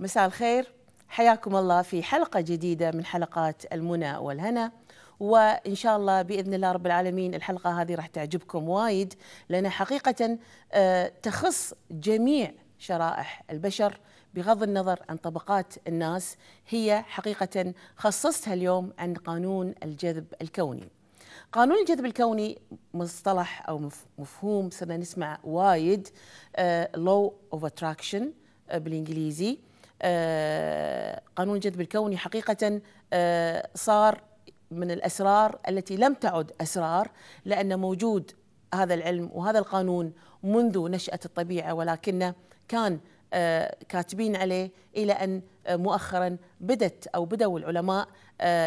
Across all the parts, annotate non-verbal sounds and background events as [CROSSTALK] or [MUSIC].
مساء الخير حياكم الله في حلقة جديدة من حلقات المنى والهنا وإن شاء الله بإذن الله رب العالمين الحلقة هذه راح تعجبكم وايد لأنها حقيقة آه، تخص جميع شرائح البشر بغض النظر عن طبقات الناس هي حقيقة خصصتها اليوم عن قانون الجذب الكوني قانون الجذب الكوني مصطلح أو مفهوم صرنا نسمع وايد لو اوف اتراكشن بالإنجليزي آه، قانون الجذب الكوني حقيقة آه، صار من الأسرار التي لم تعد أسرار لأن موجود هذا العلم وهذا القانون منذ نشأة الطبيعة ولكنه كان آه، كاتبين عليه إلى أن مؤخرا بدت أو بدأوا العلماء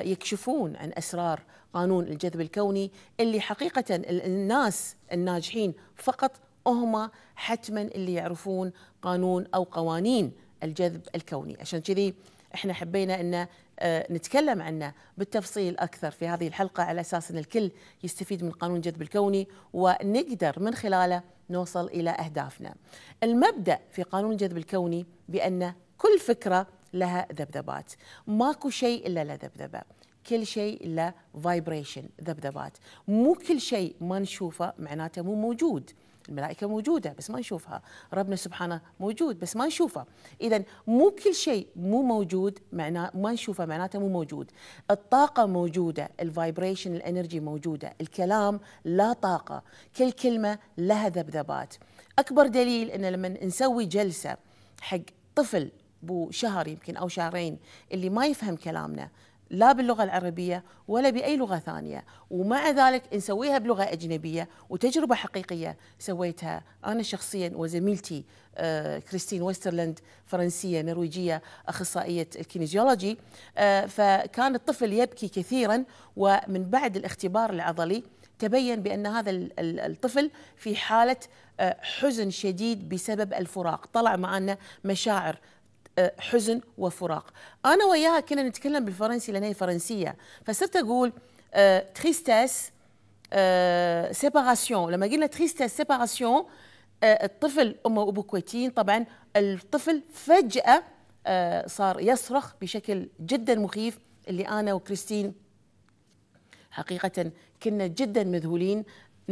يكشفون عن أسرار قانون الجذب الكوني اللي حقيقة الناس الناجحين فقط هما حتما اللي يعرفون قانون أو قوانين الجذب الكوني عشان كذي احنا حبينا ان آه، نتكلم عنه بالتفصيل اكثر في هذه الحلقه على اساس ان الكل يستفيد من قانون الجذب الكوني ونقدر من خلاله نوصل الى اهدافنا. المبدا في قانون الجذب الكوني بان كل فكره لها ذبذبات، ماكو شيء الا له ذبذبه. كل شيء له فايبريشن ذبذبات، مو كل شيء ما نشوفه معناته مو موجود. الملائكة موجودة بس ما نشوفها ربنا سبحانه موجود بس ما نشوفه إذا مو كل شيء مو موجود معناه ما نشوفه معناته مو موجود الطاقة موجودة الفايبريشن الانرجي موجودة الكلام لا طاقة كل كلمة لها ذبذبات أكبر دليل أن لما نسوي جلسة حق طفل بو شهر يمكن أو شهرين اللي ما يفهم كلامنا لا باللغه العربيه ولا باي لغه ثانيه ومع ذلك نسويها بلغه اجنبيه وتجربه حقيقيه سويتها انا شخصيا وزميلتي آه، كريستين ويسترلاند فرنسيه نرويجيه اخصائيه الكينيزيولوجي آه، فكان الطفل يبكي كثيرا ومن بعد الاختبار العضلي تبين بان هذا الطفل في حاله آه، حزن شديد بسبب الفراق طلع معنا مشاعر حزن وفراق انا وياها كنا نتكلم بالفرنسي لان هي فرنسيه فصرت اقول تريستاس آه، سيباراسيون آه، لما قلنا تريستاس آه، سيباراسيون الطفل امه وابوه كويتيين طبعا الطفل فجاه صار يصرخ بشكل جدا مخيف اللي انا وكريستين حقيقه كنا جدا مذهولين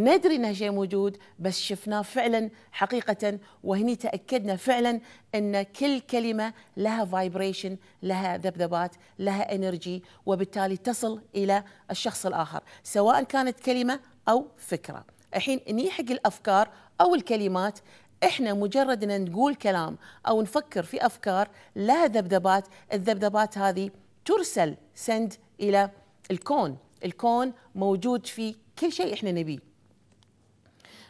ندري انه شيء موجود بس شفناه فعلا حقيقه وهني تاكدنا فعلا ان كل كلمه لها فايبريشن لها ذبذبات لها انرجي وبالتالي تصل الى الشخص الاخر سواء كانت كلمه او فكره الحين اني حق الافكار او الكلمات احنا مجرد ان نقول كلام او نفكر في افكار لها ذبذبات الذبذبات هذه ترسل سند الى الكون الكون موجود في كل شيء احنا نبيه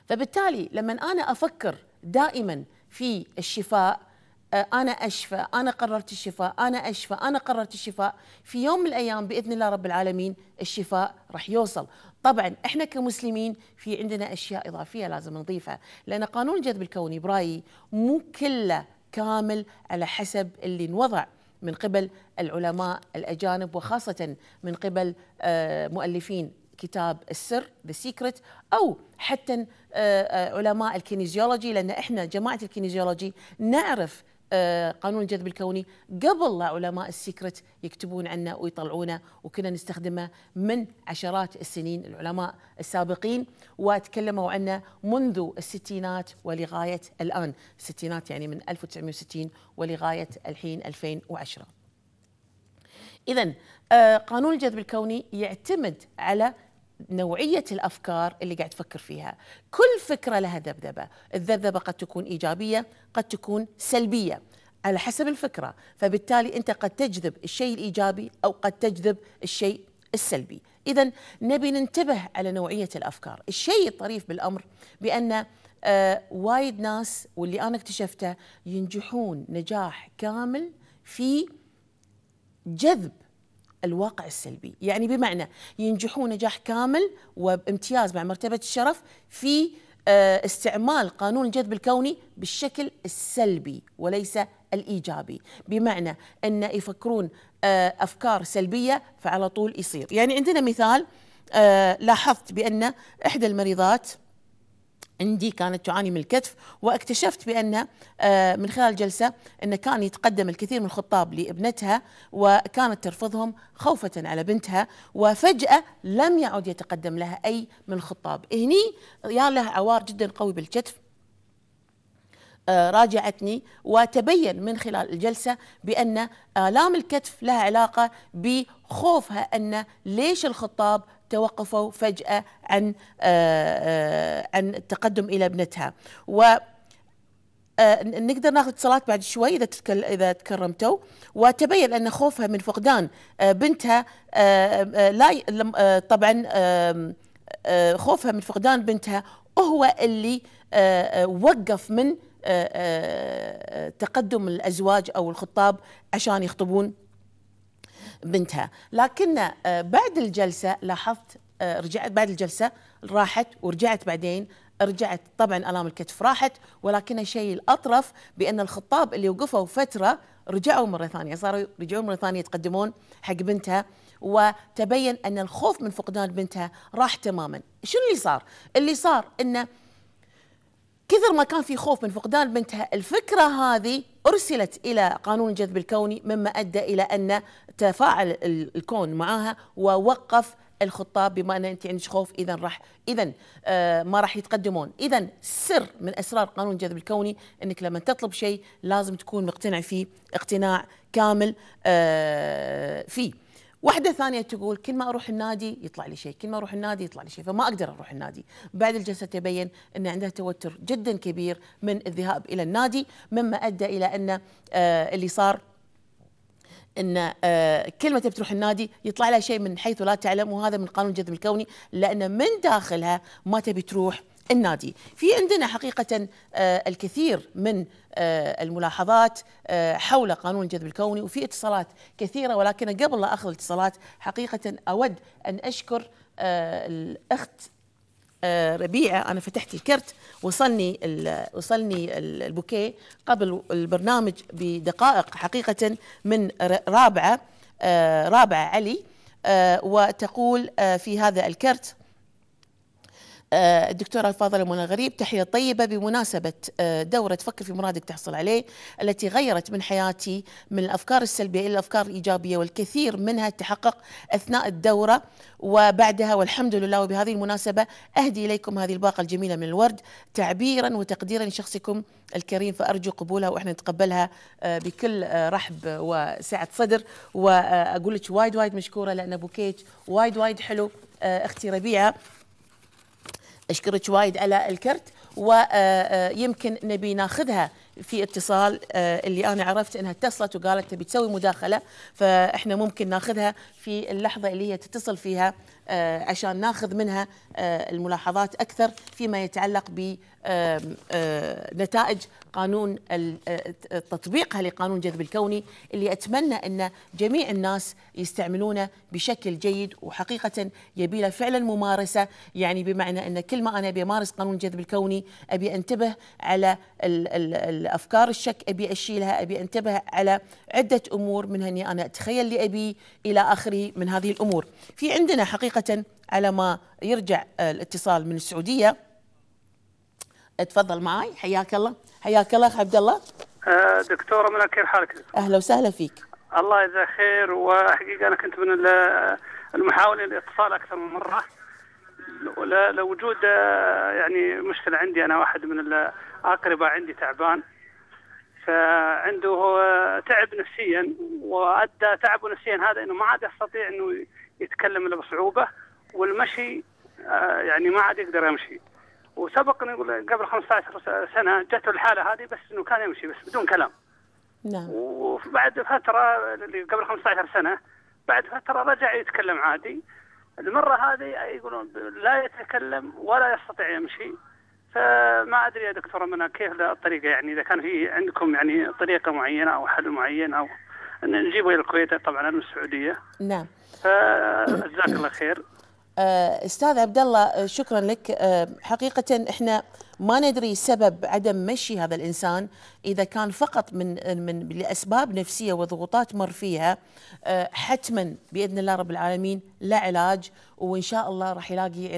فبالتالي لما انا افكر دائما في الشفاء آه، انا اشفى انا قررت الشفاء انا اشفى انا قررت الشفاء في يوم من الايام باذن الله رب العالمين الشفاء راح يوصل طبعا احنا كمسلمين في عندنا اشياء اضافيه لازم نضيفها لان قانون الجذب الكوني برايي مو كله كامل على حسب اللي انوضع من قبل العلماء الاجانب وخاصه من قبل آه، مؤلفين كتاب السر ذا سيكريت او حتى آه، آه، علماء الكينيزيولوجي لان احنا جماعه الكينيزيولوجي نعرف آه، قانون الجذب الكوني قبل لا علماء السيكرت يكتبون عنه ويطلعونه وكنا نستخدمه من عشرات السنين العلماء السابقين وتكلموا عنه منذ الستينات ولغاية الآن الستينات يعني من 1960 ولغاية الحين 2010 إذا قانون الجذب الكوني يعتمد على نوعية الأفكار اللي قاعد تفكر فيها كل فكرة لها ذبذبة الذبذبة قد تكون إيجابية قد تكون سلبية على حسب الفكرة فبالتالي أنت قد تجذب الشيء الإيجابي أو قد تجذب الشيء السلبي إذا نبي ننتبه على نوعية الأفكار الشيء الطريف بالأمر بأن آه وايد ناس واللي أنا اكتشفته ينجحون نجاح كامل في جذب الواقع السلبي يعني بمعنى ينجحون نجاح كامل وبامتياز مع مرتبة الشرف في آه، استعمال قانون الجذب الكوني بالشكل السلبي وليس الايجابي بمعنى ان يفكرون آه، افكار سلبيه فعلى طول يصير يعني عندنا مثال آه، لاحظت بان احدى المريضات عندي كانت تعاني من الكتف واكتشفت بأن آه، من خلال الجلسه انه كان يتقدم الكثير من الخطاب لابنتها وكانت ترفضهم خوفة على بنتها وفجأة لم يعد يتقدم لها أي من الخطاب هني يا له عوار جدا قوي بالكتف آه، راجعتني وتبين من خلال الجلسة بأن آلام الكتف لها علاقة بخوفها أن ليش الخطاب توقفوا فجأة عن آه، آه، عن التقدم إلى ابنتها و آه، نقدر ناخذ اتصالات بعد شوي اذا تتكل اذا تكرمتوا وتبين ان خوفها من فقدان بنتها لا طبعا خوفها من فقدان بنتها هو اللي وقف من تقدم الازواج او الخطاب عشان يخطبون بنتها لكن آه، بعد الجلسة لاحظت آه، رجعت بعد الجلسة راحت ورجعت بعدين رجعت طبعا الام الكتف راحت ولكن الشيء الاطرف بان الخطاب اللي وقفوا فتره رجعوا مره ثانيه صاروا رجعوا مره ثانيه يتقدمون حق بنتها وتبين ان الخوف من فقدان بنتها راح تماما شنو اللي صار اللي صار انه كثر ما كان في خوف من فقدان بنتها الفكره هذه أرسلت إلى قانون الجذب الكوني مما أدى إلى أن تفاعل الكون معها ووقف الخطاب بما أن أنت عندك خوف إذا راح إذا آه، ما راح يتقدمون إذا سر من أسرار قانون الجذب الكوني أنك لما تطلب شيء لازم تكون مقتنع فيه اقتناع كامل آه، فيه واحدة ثانية تقول كل ما أروح النادي يطلع لي شيء كل ما أروح النادي يطلع لي شيء فما أقدر أروح النادي بعد الجلسة تبين أن عندها توتر جدا كبير من الذهاب إلى النادي مما أدى إلى أن آه، اللي صار ان آه، كل ما تبي تروح النادي يطلع لها شيء من حيث لا تعلم وهذا من قانون الجذب الكوني لان من داخلها ما تبي تروح النادي في عندنا حقيقة آه، الكثير من آه، الملاحظات آه، حول قانون الجذب الكوني وفي اتصالات كثيرة ولكن قبل لا أخذ الاتصالات حقيقة أود أن أشكر الأخت ربيعة أنا فتحت الكرت وصلني وصلني البوكيه قبل البرنامج بدقائق حقيقة من رابعة رابعة علي وتقول في هذا الكرت آه، الدكتورة الفاضلة منى غريب تحية طيبة بمناسبة آه، دورة فكر في مرادك تحصل عليه التي غيرت من حياتي من الأفكار السلبية إلى الأفكار الإيجابية والكثير منها تحقق أثناء الدورة وبعدها والحمد لله وبهذه المناسبة أهدي إليكم هذه الباقة الجميلة من الورد تعبيرا وتقديرا لشخصكم الكريم فأرجو قبولها وإحنا نتقبلها آه، بكل رحب وسعة صدر وأقول لك وايد وايد مشكورة لأن بوكيت وايد وايد حلو أختي ربيعة اشكرك وايد على الكرت ويمكن آه، آه، نبي ناخذها في اتصال آه، اللي انا عرفت انها اتصلت وقالت تبي تسوي مداخله فاحنا ممكن ناخذها في اللحظه اللي هي تتصل فيها آه، عشان ناخذ منها آه، الملاحظات اكثر فيما يتعلق بنتائج قانون تطبيقها لقانون الجذب الكوني اللي اتمنى ان جميع الناس يستعملونه بشكل جيد وحقيقه يبي له فعلا ممارسه يعني بمعنى ان كل ما انا ابي امارس قانون الجذب الكوني ابي انتبه على الـ الـ الـ الافكار الشك ابي اشيلها ابي انتبه على عده امور منها اني انا اتخيل اللي ابي الى اخره من هذه الامور في عندنا حقيقه على ما يرجع آه، الاتصال من السعوديه تفضل معي حياك الله حياك الله اخ عبد الله آه، دكتوره منى كيف حالك اهلا وسهلا فيك الله يجزاه خير وحقيقه انا كنت من المحاولين الاتصال اكثر من مره لوجود آه، يعني مشكله عندي انا واحد من الاقرباء عندي تعبان فعنده تعب نفسيا وادى تعبه نفسيا هذا انه ما عاد يستطيع انه يتكلم الا بصعوبه والمشي آه، يعني ما عاد يقدر يمشي وسبق نقول قبل 15 سنه جت الحاله هذه بس انه كان يمشي بس بدون كلام نعم وبعد فتره اللي قبل 15 سنه بعد فتره رجع يتكلم عادي المره هذه يقولون لا يتكلم ولا يستطيع يمشي فما ادري يا دكتوره منى كيف الطريقه يعني اذا كان في عندكم يعني طريقه معينه او حل معين او نجيبه الى الكويت طبعا انا من السعوديه نعم فجزاك الله خير [CLEARS THROAT] آه، استاذ عبد الله آه، شكرا لك آه، حقيقه احنا ما ندري سبب عدم مشي هذا الانسان اذا كان فقط من من لاسباب نفسيه وضغوطات مر فيها حتما باذن الله رب العالمين لا علاج وان شاء الله راح يلاقي